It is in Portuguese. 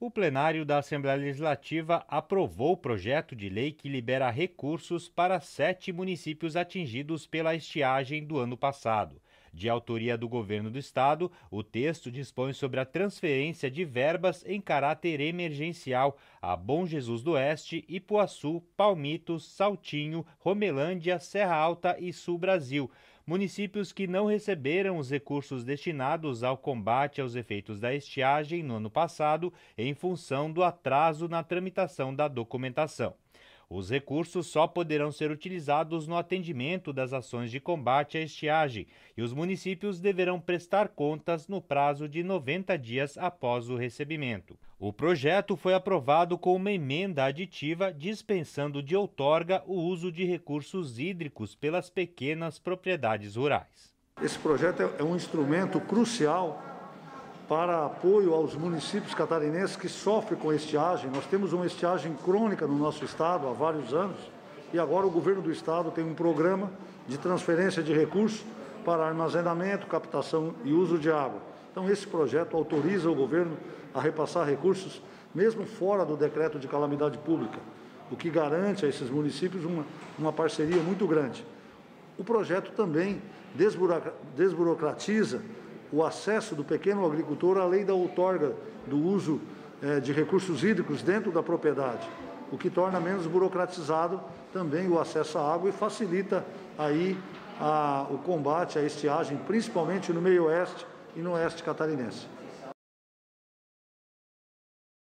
O plenário da Assembleia Legislativa aprovou o projeto de lei que libera recursos para sete municípios atingidos pela estiagem do ano passado. De autoria do governo do estado, o texto dispõe sobre a transferência de verbas em caráter emergencial a Bom Jesus do Oeste, Ipuaçu, Palmitos, Saltinho, Romelândia, Serra Alta e Sul Brasil municípios que não receberam os recursos destinados ao combate aos efeitos da estiagem no ano passado, em função do atraso na tramitação da documentação. Os recursos só poderão ser utilizados no atendimento das ações de combate à estiagem e os municípios deverão prestar contas no prazo de 90 dias após o recebimento. O projeto foi aprovado com uma emenda aditiva dispensando de outorga o uso de recursos hídricos pelas pequenas propriedades rurais. Esse projeto é, é um instrumento crucial para apoio aos municípios catarinenses que sofrem com estiagem. Nós temos uma estiagem crônica no nosso estado há vários anos e agora o governo do estado tem um programa de transferência de recursos para armazenamento, captação e uso de água. Então, esse projeto autoriza o governo a repassar recursos, mesmo fora do decreto de calamidade pública, o que garante a esses municípios uma, uma parceria muito grande. O projeto também desburocratiza o acesso do pequeno agricultor à lei da outorga do uso eh, de recursos hídricos dentro da propriedade, o que torna menos burocratizado também o acesso à água e facilita aí a, o combate à estiagem, principalmente no meio oeste e no oeste catarinense.